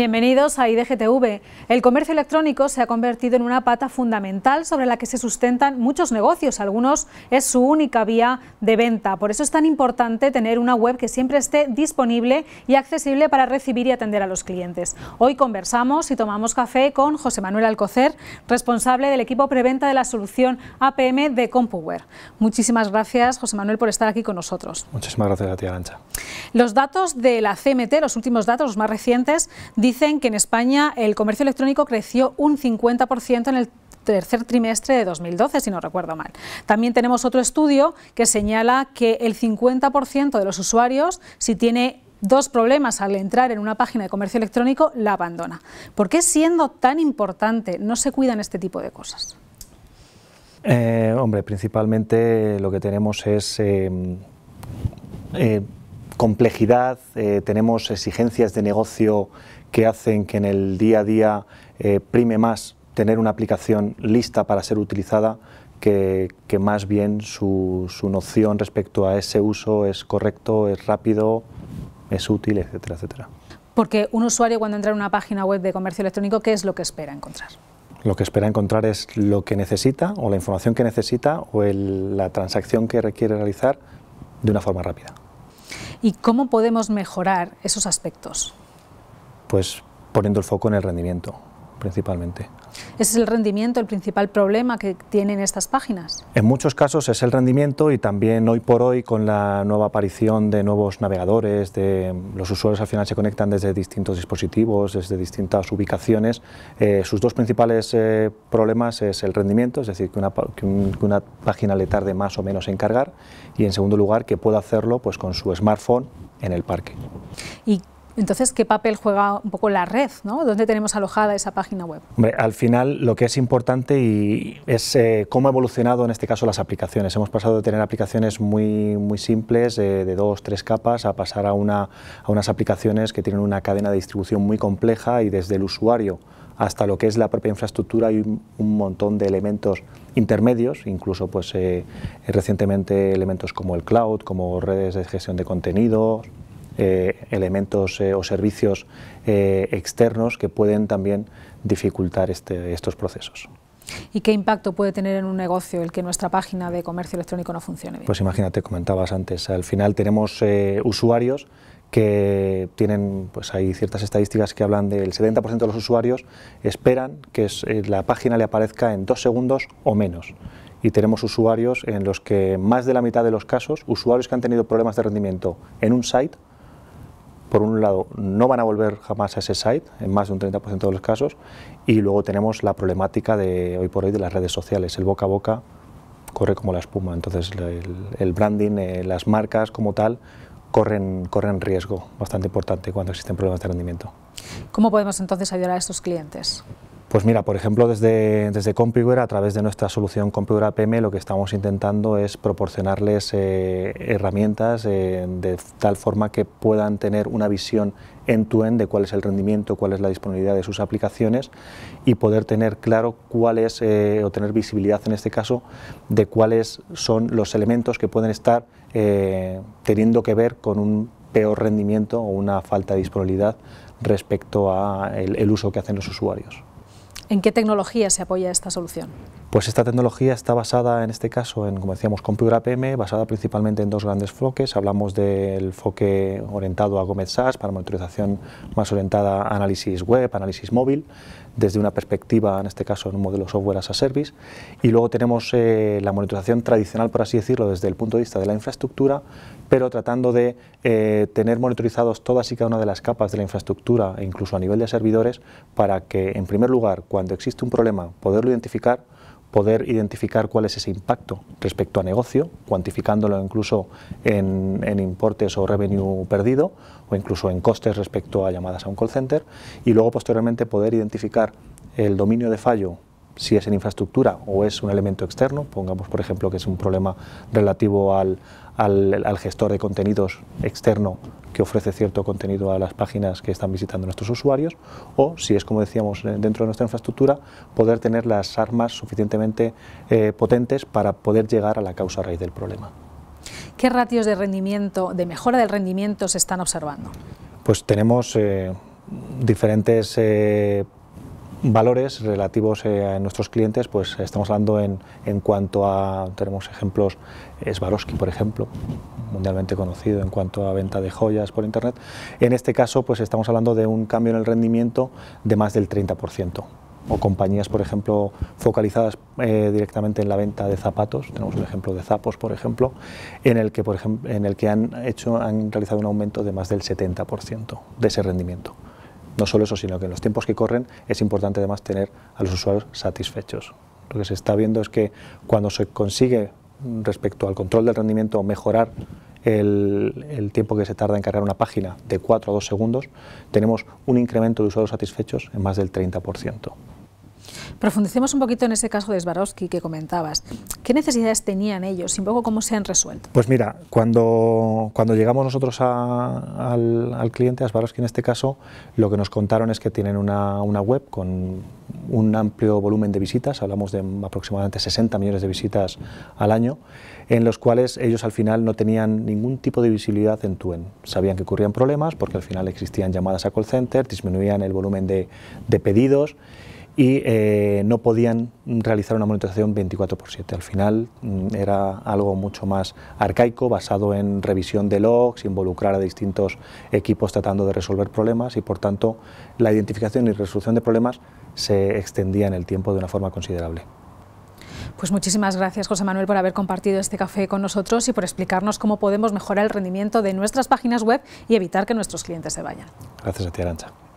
Bienvenidos a IDGTV. El comercio electrónico se ha convertido en una pata fundamental sobre la que se sustentan muchos negocios. Algunos es su única vía de venta. Por eso es tan importante tener una web que siempre esté disponible y accesible para recibir y atender a los clientes. Hoy conversamos y tomamos café con José Manuel Alcocer, responsable del equipo preventa de la solución APM de CompuWare. Muchísimas gracias, José Manuel, por estar aquí con nosotros. Muchísimas gracias a ti, Los datos de la CMT, los últimos datos, los más recientes, dicen que en España el comercio electrónico creció un 50% en el tercer trimestre de 2012, si no recuerdo mal. También tenemos otro estudio que señala que el 50% de los usuarios, si tiene dos problemas al entrar en una página de comercio electrónico, la abandona. ¿Por qué siendo tan importante no se cuidan este tipo de cosas? Eh, hombre, principalmente lo que tenemos es... Em, eh, complejidad, eh, tenemos exigencias de negocio que hacen que en el día a día eh, prime más tener una aplicación lista para ser utilizada que, más bien su, su, noción respecto a ese uso es correcto, es rápido, es útil, etcétera, etcétera. Porque un usuario cuando entra en una página web de comercio electrónico, ¿qué es lo que espera encontrar? Lo que espera encontrar es lo que necesita o la información que necesita o el, la transacción que requiere realizar de una forma rápida. ¿Y cómo podemos mejorar esos aspectos? Pues poniendo el foco en el rendimiento principalmente. ¿Es el rendimiento el principal problema que tienen estas páginas? En muchos casos es el rendimiento y también hoy por hoy con la nueva aparición de nuevos navegadores, de, los usuarios al final se conectan desde distintos dispositivos, desde distintas ubicaciones. Eh, sus dos principales eh, problemas es el rendimiento, es decir, que una, página le tarde más o menos en cargar y en segundo lugar que pueda hacerlo pues, con su smartphone en el parque. ¿Y entonces, ¿qué papel juega un poco la red? ¿Dónde tenemos alojada esa página web? al final lo que es importante y es eh, cómo ha evolucionado en este caso las aplicaciones. Hemos pasado de tener aplicaciones muy, muy simples, eh, de dos, tres capas, a pasar a, unas aplicaciones que tienen una cadena de distribución muy compleja y desde el usuario hasta lo que es la propia infraestructura hay un, montón de elementos intermedios, incluso pues, eh, recientemente elementos como el cloud, como redes de gestión de contenidos, eh, elementos eh, o servicios eh, externos que pueden también dificultar este, estos procesos. ¿Y qué impacto puede tener en un negocio el que nuestra página de comercio electrónico no funcione bien? Pues imagínate, comentabas antes, al final tenemos usuarios que tienen, pues hay ciertas estadísticas que hablan del 70% de los usuarios esperan que la página le aparezca en dos segundos o menos y tenemos usuarios en los que más de la mitad de los casos, usuarios que han tenido problemas de rendimiento en un site, por un lado, no van a volver jamás a ese site, en más de un 30% de los casos, y luego tenemos la problemática de hoy por hoy de las redes sociales, el boca a boca corre como la espuma, entonces el, branding, eh, las marcas como tal, corren, corren riesgo bastante importante cuando existen problemas de rendimiento. ¿Cómo podemos entonces ayudar a estos clientes? Pues mira, por ejemplo, desde, desde a través de nuestra solución Compuware APM, lo que estamos intentando es proporcionarles eh, herramientas eh, de tal forma que puedan tener una visión end-to-end de cuál es el rendimiento, cuál es la disponibilidad de sus aplicaciones y poder tener claro cuál es, eh, o tener visibilidad en este caso, de cuáles son los elementos que pueden estar teniendo que ver con un peor rendimiento o una falta de disponibilidad respecto al el uso que hacen los usuarios. ¿En qué tecnología se apoya esta solución? Pues esta tecnología está basada, en este caso, en, como decíamos, Computer APM, basada principalmente en dos grandes foques. Hablamos del foque orientado a Gómez SaaS, para monitorización más orientada a análisis web, análisis móvil, desde una perspectiva, en este caso, en un modelo software as a service. Y luego tenemos eh, la monitorización tradicional, por así decirlo, desde el punto de vista de la infraestructura, pero tratando de eh, tener monitorizados todas y cada una de las capas de la infraestructura e incluso a nivel de servidores para que, en primer lugar, cuando existe un problema, poderlo identificar, poder identificar cuál es ese impacto respecto a negocio, cuantificándolo incluso en, en, importes o revenue perdido, o incluso en costes respecto a llamadas a un call center, y luego posteriormente poder identificar el dominio de fallo si es en infraestructura o es un elemento externo, pongamos por ejemplo que es un problema relativo al, gestor de contenidos externo que ofrece cierto contenido a las páginas que están visitando nuestros usuarios, o si es como decíamos eh, dentro de nuestra infraestructura, poder tener las armas suficientemente eh, potentes para poder llegar a la causa raíz del problema. ¿Qué ratios de rendimiento, de mejora del rendimiento se están observando? Pues tenemos eh, diferentes valores relativos eh, a nuestros clientes, pues estamos hablando en, en cuanto a, tenemos ejemplos, Swarovski, por ejemplo, mundialmente conocido en cuanto a venta de joyas por Internet. En este caso, pues estamos hablando de un cambio en el rendimiento de más del 30% o compañías, por ejemplo, focalizadas eh, directamente en la venta de zapatos, tenemos un ejemplo de Zapos, por ejemplo, en el que, por ejemplo, en el que han, hecho, han realizado un aumento de más del 70% de ese rendimiento. No solo eso, sino que en los tiempos que corren es importante además tener a los usuarios satisfechos. Lo que se está viendo es que cuando se consigue mm, respecto al control del rendimiento mejorar el, tiempo que se tarda en cargar una página de 4 a 2 segundos, tenemos un incremento de usuarios satisfechos en más del 30%. Profundicemos un poquito en ese caso de Swarovski que comentabas. ¿Qué necesidades tenían ellos y poco cómo se han resuelto? Pues mira, cuando, cuando llegamos nosotros al, cliente, a Swarovski en este caso, lo que nos contaron es que tienen una, web con un amplio volumen de visitas, hablamos de aproximadamente 60 millones de visitas al año, en los cuales ellos al final no tenían ningún tipo de visibilidad en Tuen. Sabían que ocurrían problemas porque al final existían llamadas a call center, disminuían el volumen de, de pedidos y eh, no podían realizar una monitorización 24 por 7. Al final mm, era algo mucho más arcaico, basado en revisión de logs, involucrar a distintos equipos tratando de resolver problemas y por tanto la identificación y resolución de problemas se extendía en el tiempo de una forma considerable. Pues muchísimas gracias José Manuel por haber compartido este café con nosotros y por explicarnos cómo podemos mejorar el rendimiento de nuestras páginas web y evitar que nuestros clientes se vayan. Gracias a ti Arancha.